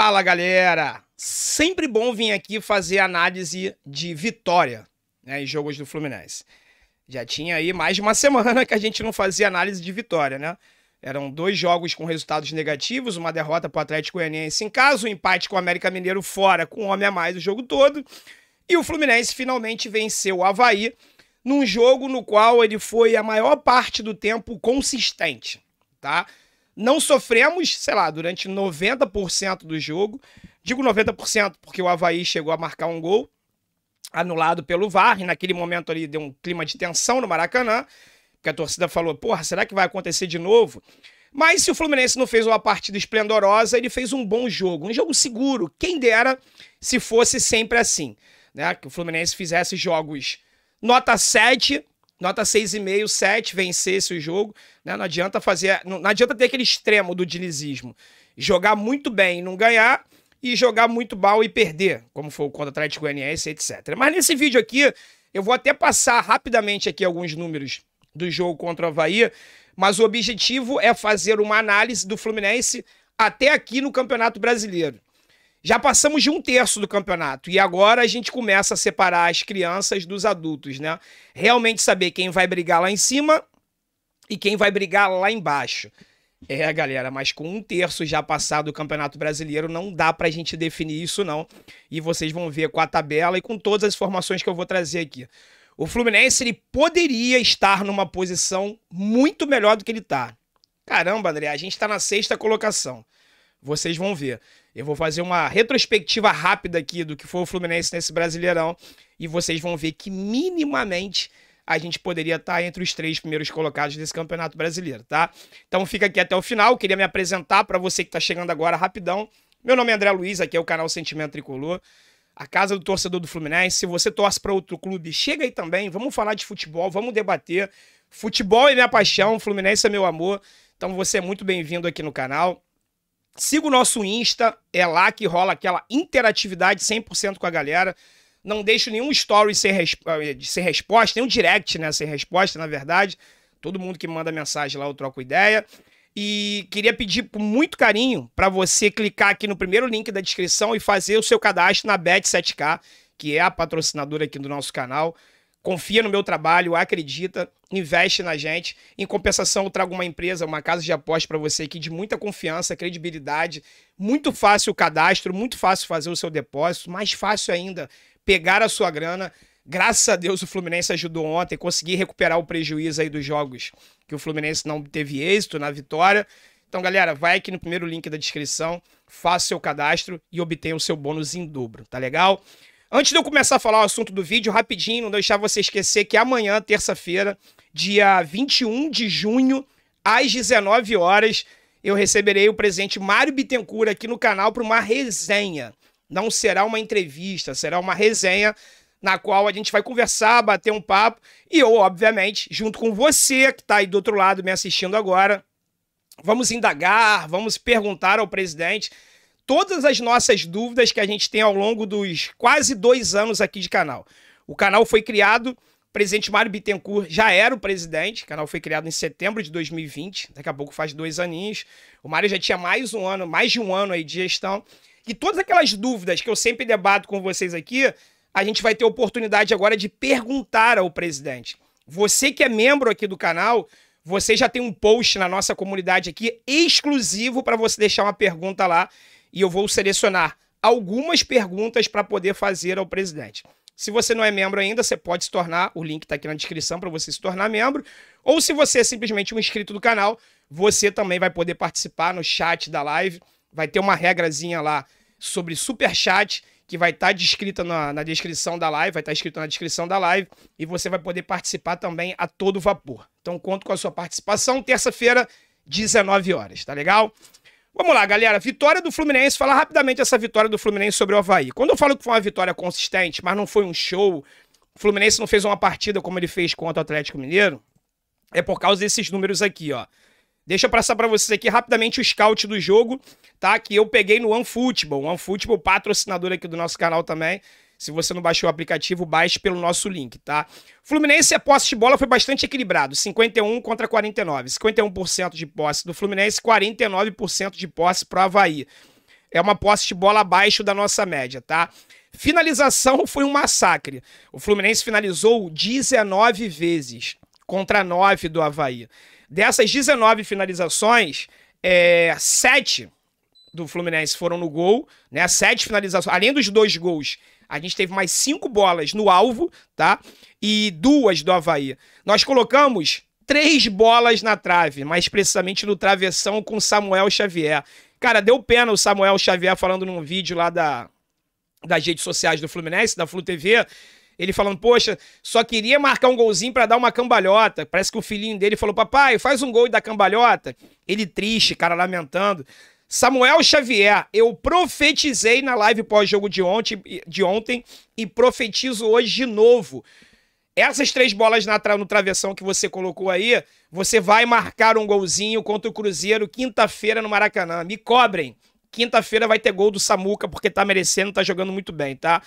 Fala galera! Sempre bom vir aqui fazer análise de vitória né, em jogos do Fluminense. Já tinha aí mais de uma semana que a gente não fazia análise de vitória, né? Eram dois jogos com resultados negativos, uma derrota para o Atlético Goianiense em casa, um empate com o América Mineiro fora, com um homem a mais o jogo todo. E o Fluminense finalmente venceu o Havaí num jogo no qual ele foi a maior parte do tempo consistente, tá? Não sofremos, sei lá, durante 90% do jogo. Digo 90% porque o Havaí chegou a marcar um gol anulado pelo VAR. E naquele momento ali deu um clima de tensão no Maracanã. Porque a torcida falou: porra, será que vai acontecer de novo? Mas se o Fluminense não fez uma partida esplendorosa, ele fez um bom jogo, um jogo seguro. Quem dera se fosse sempre assim, né? Que o Fluminense fizesse jogos nota 7 nota 6,5, 7, vencesse o jogo. Né? Não adianta fazer. Não, não, adianta ter aquele extremo do dinizismo. Jogar muito bem e não ganhar, e jogar muito mal e perder, como foi o contra Atlético Goianiense, etc. Mas nesse vídeo aqui, eu vou até passar rapidamente aqui alguns números do jogo contra o Havaí, mas o objetivo é fazer uma análise do Fluminense até aqui no Campeonato Brasileiro. Já passamos de um terço do campeonato e agora a gente começa a separar as crianças dos adultos, né? Realmente saber quem vai brigar lá em cima e quem vai brigar lá embaixo. É, galera, mas com um terço já passado do Campeonato Brasileiro, não dá pra gente definir isso, não. E vocês vão ver com a tabela e com todas as informações que eu vou trazer aqui. O Fluminense, ele poderia estar numa posição muito melhor do que ele tá. Caramba, André, a gente tá na sexta colocação. Vocês vão ver. Eu vou fazer uma retrospectiva rápida aqui do que foi o Fluminense nesse Brasileirão e vocês vão ver que minimamente a gente poderia estar tá entre os três primeiros colocados desse Campeonato Brasileiro, tá? Então fica aqui até o final. Eu queria me apresentar para você que está chegando agora rapidão. Meu nome é André Luiz, aqui é o canal Sentimento Tricolor, a casa do torcedor do Fluminense. Se você torce para outro clube, chega aí também. Vamos falar de futebol, vamos debater. Futebol é minha paixão, Fluminense é meu amor. Então você é muito bem-vindo aqui no canal. Siga o nosso Insta, é lá que rola aquela interatividade 100% com a galera. Não deixo nenhum story sem, resp eh, sem resposta, nenhum direct, né? Sem resposta, na verdade. Todo mundo que manda mensagem lá, eu troco ideia. E queria pedir com muito carinho para você clicar aqui no primeiro link da descrição e fazer o seu cadastro na Bet7K, que é a patrocinadora aqui do nosso canal. Confia no meu trabalho, acredita investe na gente. Em compensação, eu trago uma empresa, uma casa de aposta para você aqui de muita confiança, credibilidade, muito fácil o cadastro, muito fácil fazer o seu depósito, mais fácil ainda pegar a sua grana. Graças a Deus o Fluminense ajudou ontem, consegui recuperar o prejuízo aí dos jogos que o Fluminense não teve êxito na vitória. Então, galera, vai aqui no primeiro link da descrição, faça seu cadastro e obtenha o seu bônus em dobro, tá legal? Antes de eu começar a falar o assunto do vídeo, rapidinho, não deixar você esquecer que amanhã, terça-feira, dia 21 de junho, às 19 horas, eu receberei o presente Mário Bittencourt aqui no canal para uma resenha. Não será uma entrevista, será uma resenha na qual a gente vai conversar, bater um papo e eu, obviamente, junto com você que está aí do outro lado me assistindo agora, vamos indagar, vamos perguntar ao presidente todas as nossas dúvidas que a gente tem ao longo dos quase dois anos aqui de canal. O canal foi criado, o presidente Mário Bittencourt já era o presidente, o canal foi criado em setembro de 2020, daqui a pouco faz dois aninhos. O Mário já tinha mais um ano, mais de um ano aí de gestão. E todas aquelas dúvidas que eu sempre debato com vocês aqui, a gente vai ter oportunidade agora de perguntar ao presidente. Você que é membro aqui do canal, você já tem um post na nossa comunidade aqui exclusivo para você deixar uma pergunta lá e eu vou selecionar algumas perguntas para poder fazer ao presidente. Se você não é membro ainda, você pode se tornar, o link está aqui na descrição para você se tornar membro. Ou se você é simplesmente um inscrito do canal, você também vai poder participar no chat da live. Vai ter uma regrazinha lá sobre super chat que vai estar tá descrita na, na, descrição da live, vai estar tá escrito na descrição da live, e você vai poder participar também a todo vapor. Então conto com a sua participação terça-feira, 19 horas, tá legal? Vamos lá, galera. Vitória do Fluminense. Falar rapidamente essa vitória do Fluminense sobre o Havaí. Quando eu falo que foi uma vitória consistente, mas não foi um show, o Fluminense não fez uma partida como ele fez contra o Atlético Mineiro, é por causa desses números aqui, ó. Deixa eu passar para vocês aqui rapidamente o scout do jogo, tá? Que eu peguei no OneFootball. OneFootball, patrocinador aqui do nosso canal também. Se você não baixou o aplicativo, baixe pelo nosso link, tá? Fluminense, a posse de bola foi bastante equilibrado, 51 contra 49. 51% de posse do Fluminense, 49% de posse para o Havaí. É uma posse de bola abaixo da nossa média, tá? Finalização foi um massacre. O Fluminense finalizou 19 vezes contra 9 do Havaí. Dessas 19 finalizações, é, 7 do Fluminense foram no gol, né? Sete finalizações, além dos dois gols a gente teve mais cinco bolas no alvo, tá? E duas do Havaí. Nós colocamos três bolas na trave, mais precisamente no travessão com Samuel Xavier. Cara, deu pena o Samuel Xavier falando num vídeo lá da, das redes sociais do Fluminense, da Flu TV, ele falando, poxa, só queria marcar um golzinho para dar uma cambalhota. Parece que o filhinho dele falou, papai, faz um gol e dá cambalhota. Ele triste, cara, lamentando. Samuel Xavier, eu profetizei na live pós-jogo de ontem, de ontem e profetizo hoje de novo. Essas três bolas na tra no travessão que você colocou aí, você vai marcar um golzinho contra o Cruzeiro quinta-feira no Maracanã. Me cobrem. Quinta-feira vai ter gol do Samuca, porque tá merecendo, tá jogando muito bem, tá?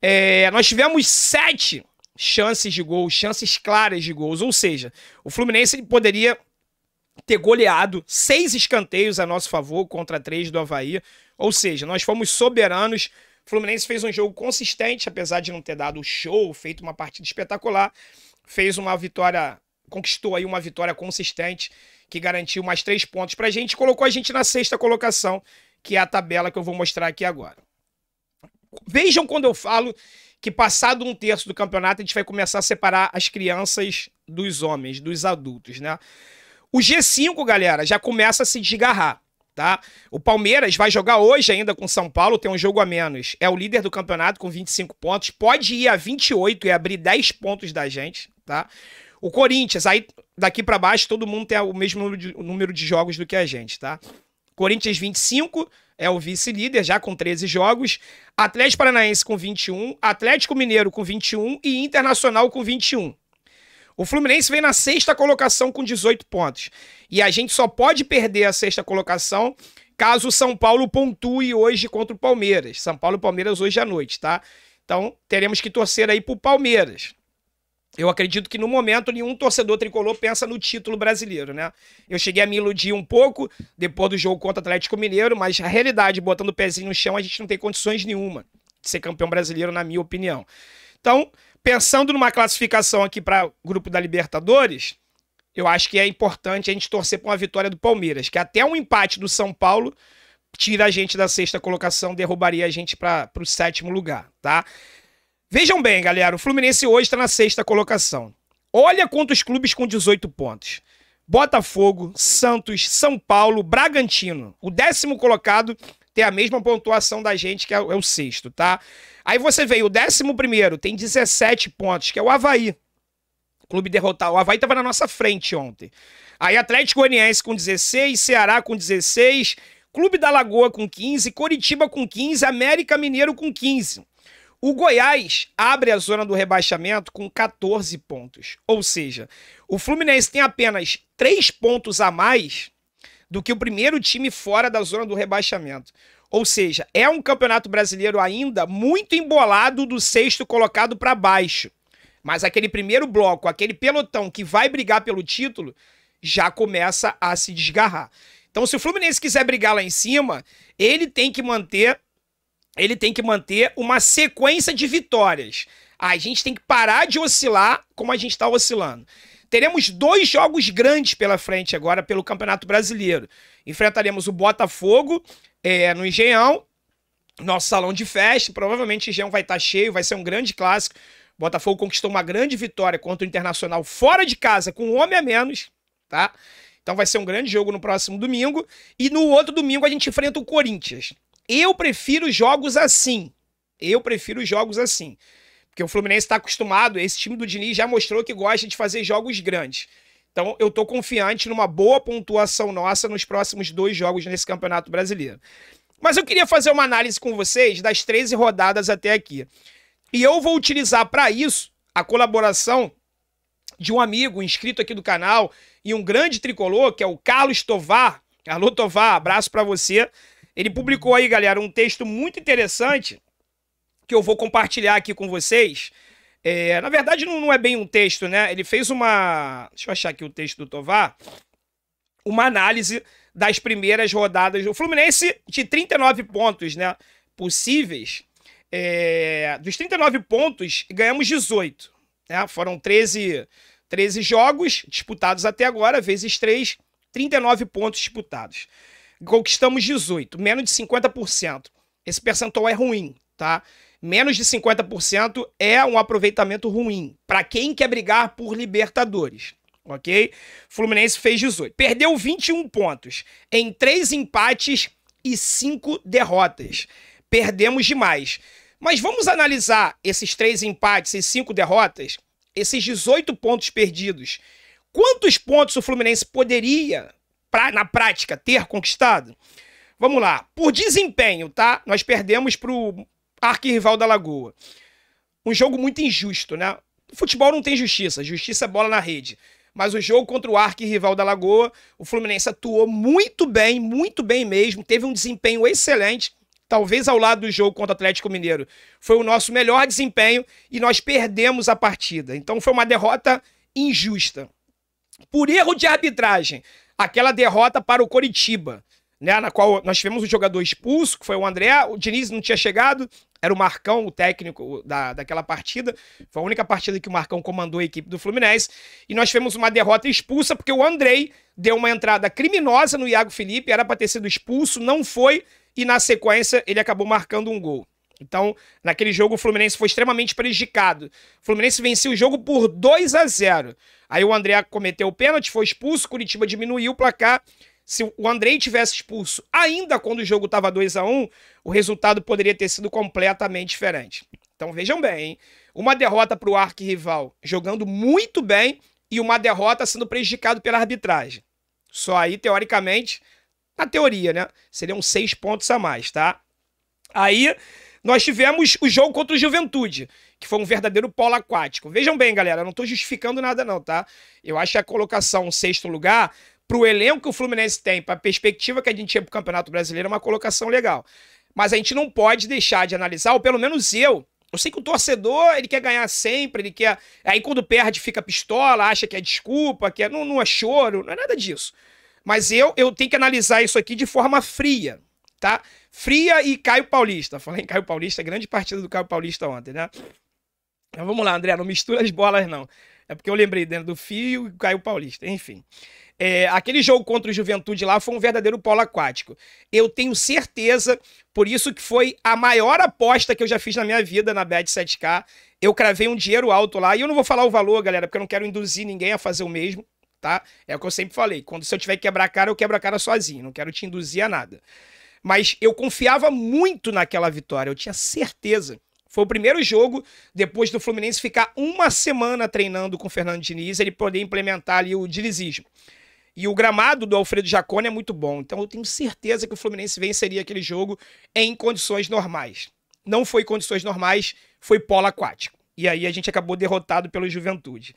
É, nós tivemos sete chances de gol, chances claras de gols. Ou seja, o Fluminense poderia ter goleado seis escanteios a nosso favor contra três do Havaí. Ou seja, nós fomos soberanos. O Fluminense fez um jogo consistente, apesar de não ter dado show, feito uma partida espetacular. Fez uma vitória, conquistou aí uma vitória consistente que garantiu mais três pontos pra gente. Colocou a gente na sexta colocação, que é a tabela que eu vou mostrar aqui agora. Vejam quando eu falo que passado um terço do campeonato a gente vai começar a separar as crianças dos homens, dos adultos, né? O G5, galera, já começa a se desgarrar. Tá? O Palmeiras vai jogar hoje ainda com São Paulo, tem um jogo a menos. É o líder do campeonato com 25 pontos, pode ir a 28 e abrir 10 pontos da gente, tá? O Corinthians, aí daqui para baixo todo mundo tem o mesmo número de, número de jogos do que a gente, tá? Corinthians 25 é o vice-líder já com 13 jogos, Atlético Paranaense com 21, Atlético Mineiro com 21 e Internacional com 21. O Fluminense vem na sexta colocação com 18 pontos. E a gente só pode perder a sexta colocação caso o São Paulo pontue hoje contra o Palmeiras. São Paulo e Palmeiras hoje à noite, tá? Então teremos que torcer aí pro Palmeiras. Eu acredito que no momento nenhum torcedor tricolor pensa no título brasileiro, né? Eu cheguei a me iludir um pouco depois do jogo contra o Atlético Mineiro, mas a realidade, botando o pezinho no chão, a gente não tem condições nenhuma de ser campeão brasileiro, na minha opinião. Então, pensando numa classificação aqui para o grupo da Libertadores, eu acho que é importante a gente torcer para uma vitória do Palmeiras, que até um empate do São Paulo tira a gente da sexta colocação, derrubaria a gente para o sétimo lugar, tá? Vejam bem, galera, o Fluminense hoje está na sexta colocação. Olha quantos clubes com 18 pontos. Botafogo, Santos, São Paulo, Bragantino. O décimo colocado ter a mesma pontuação da gente, que é, o é sexto, tá? Aí você veio o décimo primeiro, tem 17 pontos, que é o Havaí. clube derrotar. O Havaí estava na nossa frente ontem. Aí Atlético Goianiense com 16, Ceará com 16, Clube da Lagoa com 15, Coritiba com 15, América Mineiro com 15. O Goiás abre a zona do rebaixamento com 14 pontos. Ou seja, o Fluminense tem apenas 3 pontos a mais do que o primeiro time fora da zona do rebaixamento. Ou seja, é um campeonato brasileiro ainda muito embolado do sexto colocado para baixo. Mas aquele primeiro bloco, aquele pelotão que vai brigar pelo título, já começa a se desgarrar. Então, se o Fluminense quiser brigar lá em cima, ele tem que manter, ele tem que manter uma sequência de vitórias. A gente tem que parar de oscilar como a gente está oscilando. Teremos dois jogos grandes pela frente agora pelo Campeonato Brasileiro. Enfrentaremos o Botafogo é, no Engenhão, nosso salão de festa. Provavelmente o Engenhão vai estar cheio, vai ser um grande clássico. O Botafogo conquistou uma grande vitória contra o Internacional fora de casa, com um homem a menos, tá? Então vai ser um grande jogo no próximo domingo. E no outro domingo a gente enfrenta o Corinthians. Eu prefiro jogos assim. Eu prefiro jogos assim. Porque o Fluminense está acostumado, esse time do Diniz já mostrou que gosta de fazer jogos grandes. Então, eu estou confiante numa boa pontuação nossa nos próximos dois jogos nesse Campeonato Brasileiro. Mas eu queria fazer uma análise com vocês das 13 rodadas até aqui. E eu vou utilizar para isso a colaboração de um amigo inscrito aqui do canal e um grande tricolor, que é o Carlos Tovar. Alô, Tovar, abraço para você. Ele publicou aí, galera, um texto muito interessante que eu vou compartilhar aqui com vocês. É, na verdade, não, não, é bem um texto, né? Ele fez uma. Deixa eu achar aqui o texto do Tovar. Uma análise das primeiras rodadas do Fluminense de 39 pontos, né? Possíveis. É, dos 39 pontos, ganhamos 18. Né? Foram 13, 13 jogos disputados até agora, vezes 3, 39 pontos disputados. Conquistamos 18, menos de 50%. Esse percentual é ruim, tá? menos de 50% é um aproveitamento ruim para quem quer brigar por Libertadores. Ok? Fluminense fez 18. Perdeu 21 pontos em três empates e cinco derrotas. Perdemos demais. Mas vamos analisar esses três empates e cinco derrotas, esses 18 pontos perdidos. Quantos pontos o Fluminense poderia, pra, na prática, ter conquistado? Vamos lá. Por desempenho, tá? Nós perdemos para o arquirrival da Lagoa. Um jogo muito injusto, né? O futebol não tem justiça, justiça é bola na rede. Mas o jogo contra o arquirrival da Lagoa, o Fluminense atuou muito bem, muito bem mesmo, teve um desempenho excelente. Talvez ao lado do jogo contra o Atlético Mineiro foi o nosso melhor desempenho e nós perdemos a partida. Então foi uma derrota injusta. Por erro de arbitragem, aquela derrota para o Coritiba né, na qual nós tivemos um jogador expulso, que foi o André, o Diniz não tinha chegado, era o Marcão, o técnico da, daquela partida, foi a única partida que o Marcão comandou a equipe do Fluminense, e nós tivemos uma derrota expulsa porque o Andrei deu uma entrada criminosa no Iago Felipe, era para ter sido expulso, não foi, e na sequência ele acabou marcando um gol. Então, naquele jogo, o Fluminense foi extremamente prejudicado. O Fluminense venceu o jogo por 2 a 0. Aí o André cometeu o pênalti, foi expulso, Curitiba diminuiu o placar se o Andrei tivesse expulso ainda quando o jogo estava 2 a 1 um, o resultado poderia ter sido completamente diferente. Então vejam bem, hein? uma derrota para o arquirrival jogando muito bem e uma derrota sendo prejudicado pela arbitragem. Só aí, teoricamente, na teoria, né? Seriam seis pontos a mais, tá? Aí nós tivemos o jogo contra o Juventude, que foi um verdadeiro polo aquático. Vejam bem, galera, não estou justificando nada não, tá? Eu acho que a colocação sexto lugar para o elenco que o Fluminense tem, para a perspectiva que a gente tinha para o Campeonato Brasileiro, é uma colocação legal. Mas a gente não pode deixar de analisar, ou pelo menos eu, eu sei que o torcedor, ele quer ganhar sempre, ele quer. Aí quando perde, fica pistola, acha que é desculpa, que é... Não, não é choro, não é nada disso. Mas eu, eu tenho que analisar isso aqui de forma fria, tá? Fria e Caio Paulista. Falei em Caio Paulista, grande partida do Caio Paulista ontem, né? Então vamos lá, André, não mistura as bolas, não. É porque eu lembrei dentro do fio e Caio Paulista, enfim. É, aquele jogo contra o Juventude lá foi um verdadeiro polo aquático. Eu tenho certeza, por isso que foi a maior aposta que eu já fiz na minha vida na Bet 7K. Eu cravei um dinheiro alto lá, e eu não vou falar o valor, galera, porque eu não quero induzir ninguém a fazer o mesmo, tá? É o que eu sempre falei. Quando se eu tiver que quebrar a cara, eu quebro a cara sozinho. Não quero te induzir a nada. Mas eu confiava muito naquela vitória, eu tinha certeza. Foi o primeiro jogo depois do Fluminense ficar uma semana treinando com o Fernando Diniz, ele poder implementar ali o dinizismo. E o gramado do Alfredo Jacone é muito bom. Então eu tenho certeza que o Fluminense venceria aquele jogo em condições normais. Não foi condições normais, foi polo aquático. E aí a gente acabou derrotado pelo Juventude.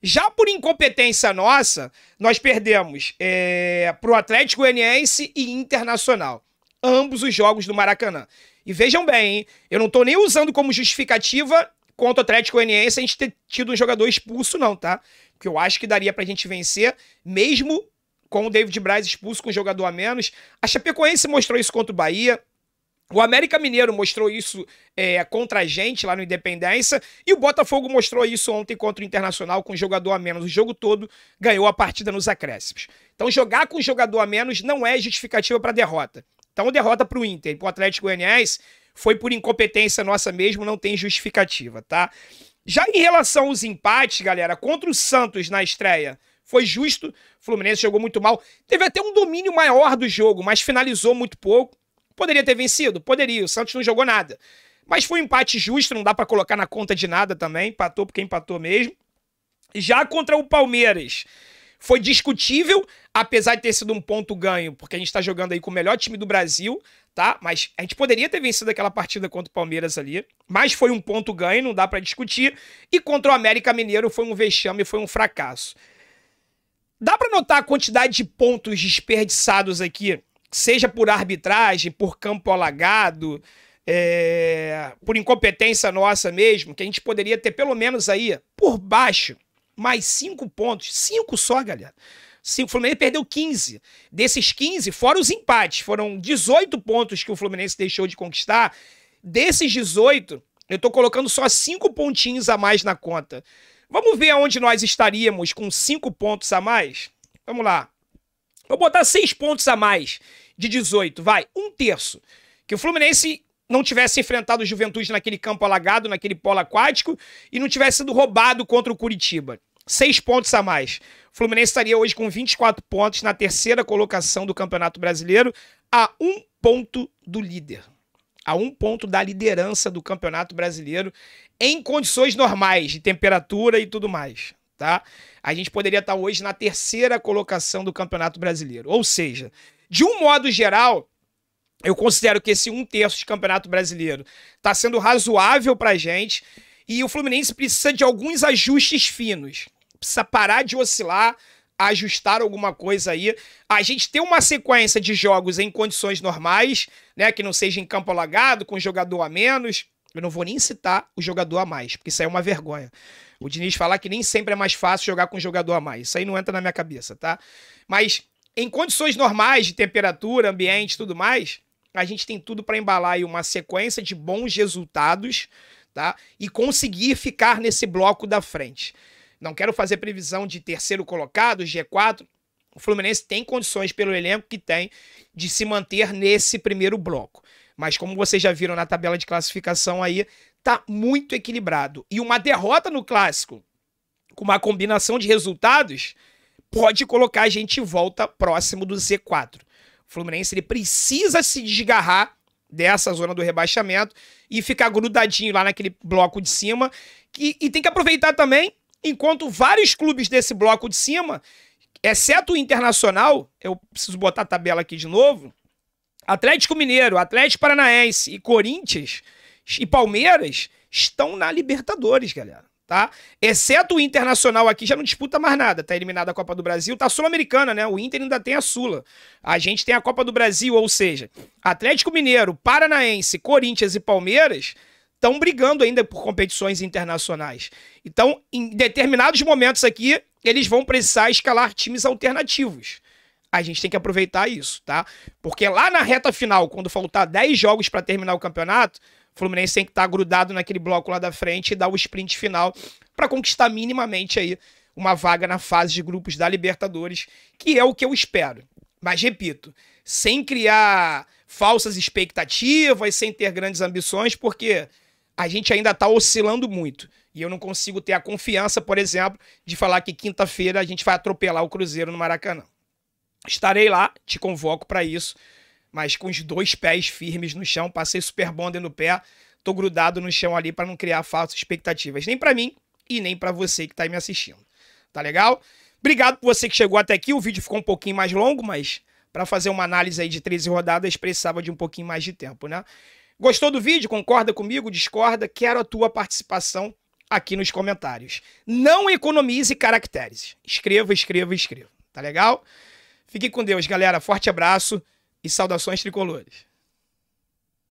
Já por incompetência nossa, nós perdemos é, eh, para o Atlético Goianiense e Internacional. Ambos os jogos do Maracanã. E vejam bem, hein? eu não estou nem usando como justificativa contra o Atlético Goianiense a gente ter tido um jogador expulso, não, tá? Porque eu acho que daria pra gente vencer, mesmo com o David Braz expulso, com um jogador a menos. A Chapecoense mostrou isso contra o Bahia. O América Mineiro mostrou isso é, contra a gente lá no Independência e o Botafogo mostrou isso ontem contra o Internacional com um jogador a menos. O jogo todo ganhou a partida nos acréscimos. Então jogar com um jogador a menos não é justificativa para derrota. Então derrota para o Inter, para o Atlético Goianiense, foi por incompetência nossa mesmo, não tem justificativa, tá? Já em relação aos empates, galera, contra o Santos na estreia, foi justo. O Fluminense jogou muito mal. Teve até um domínio maior do jogo, mas finalizou muito pouco. Poderia ter vencido? Poderia. O Santos não jogou nada. Mas foi um empate justo, não dá para colocar na conta de nada também. Empatou porque empatou mesmo. Já contra o Palmeiras. Foi discutível, apesar de ter sido um ponto ganho, porque a gente está jogando aí com o melhor time do Brasil, tá? Mas a gente poderia ter vencido aquela partida contra o Palmeiras ali, mas foi um ponto ganho, não dá para discutir. E contra o América Mineiro foi um vexame, foi um fracasso. Dá para notar a quantidade de pontos desperdiçados aqui, seja por arbitragem, por campo alagado, é... por incompetência nossa mesmo, que a gente poderia ter pelo menos aí por baixo mais cinco pontos. Cinco só, galera. Cinco. O Fluminense perdeu 15. Desses 15, fora os empates, foram 18 pontos que o Fluminense deixou de conquistar. Desses 18, eu tô colocando só cinco pontinhos a mais na conta. Vamos ver aonde nós estaríamos com cinco pontos a mais? Vamos lá. Vou botar seis pontos a mais de 18, vai, um terço. Que o Fluminense não tivesse enfrentado o Juventude naquele campo alagado, naquele polo aquático, e não tivesse sido roubado contra o Curitiba seis pontos a mais. O Fluminense estaria hoje com 24 pontos na terceira colocação do Campeonato Brasileiro, a um ponto do líder. A um ponto da liderança do Campeonato Brasileiro em condições normais de temperatura e tudo mais. Tá? A gente poderia estar hoje na terceira colocação do Campeonato Brasileiro. Ou seja, de um modo geral, eu considero que esse um terço de Campeonato Brasileiro está sendo razoável para a gente e o Fluminense precisa de alguns ajustes finos precisa parar de oscilar, ajustar alguma coisa aí. A gente tem uma sequência de jogos em condições normais, né? Que não seja em campo alagado, com jogador a menos. Eu não vou nem citar o jogador a mais, porque isso aí é uma vergonha. O Diniz falar que nem sempre é mais fácil jogar com jogador a mais. Isso aí não entra na minha cabeça, tá? Mas em condições normais de temperatura, ambiente tudo mais, a gente tem tudo para embalar aí uma sequência de bons resultados, tá? E conseguir ficar nesse bloco da frente. Não quero fazer previsão de terceiro colocado, G4. O Fluminense tem condições, pelo elenco que tem, de se manter nesse primeiro bloco. Mas como vocês já viram na tabela de classificação aí, tá muito equilibrado. E uma derrota no clássico, com uma combinação de resultados, pode colocar a gente em volta próximo do Z4. O Fluminense ele precisa se desgarrar dessa zona do rebaixamento e ficar grudadinho lá naquele bloco de cima. E, e tem que aproveitar também Enquanto vários clubes desse bloco de cima, exceto o Internacional, eu preciso botar a tabela aqui de novo, Atlético Mineiro, Atlético Paranaense e Corinthians e Palmeiras estão na Libertadores, galera. Tá? Exceto o Internacional aqui, já não disputa mais nada. Tá eliminada a Copa do Brasil, tá Sul-Americana, né? O Inter ainda tem a Sula. A gente tem a Copa do Brasil, ou seja, Atlético Mineiro, Paranaense, Corinthians e Palmeiras estão brigando ainda por competições internacionais. Então, em determinados momentos aqui, eles vão precisar escalar times alternativos. A gente tem que aproveitar isso, tá? Porque lá na reta final, quando faltar 10 jogos para terminar o campeonato, o Fluminense tem que estar tá grudado naquele bloco lá da frente e dar o sprint final para conquistar minimamente aí uma vaga na fase de grupos da Libertadores, que é o que eu espero. Mas repito, sem criar falsas expectativas, sem ter grandes ambições, porque a gente ainda está oscilando muito. E eu não consigo ter a confiança, por exemplo, de falar que quinta-feira a gente vai atropelar o Cruzeiro no Maracanã. Estarei lá, te convoco para isso, mas com os dois pés firmes no chão, passei super bonder no pé, tô grudado no chão ali para não criar falsas expectativas, nem para mim e nem para você que está me assistindo. Tá legal? Obrigado por você que chegou até aqui. O vídeo ficou um pouquinho mais longo, mas para fazer uma análise aí de 13 rodadas precisava de um pouquinho mais de tempo, né? Gostou do vídeo? Concorda comigo? Discorda? Quero a tua participação aqui nos comentários. Não economize caracteres. Escreva, escreva, escreva. Tá legal? Fique com Deus, galera. Forte abraço e saudações tricolores.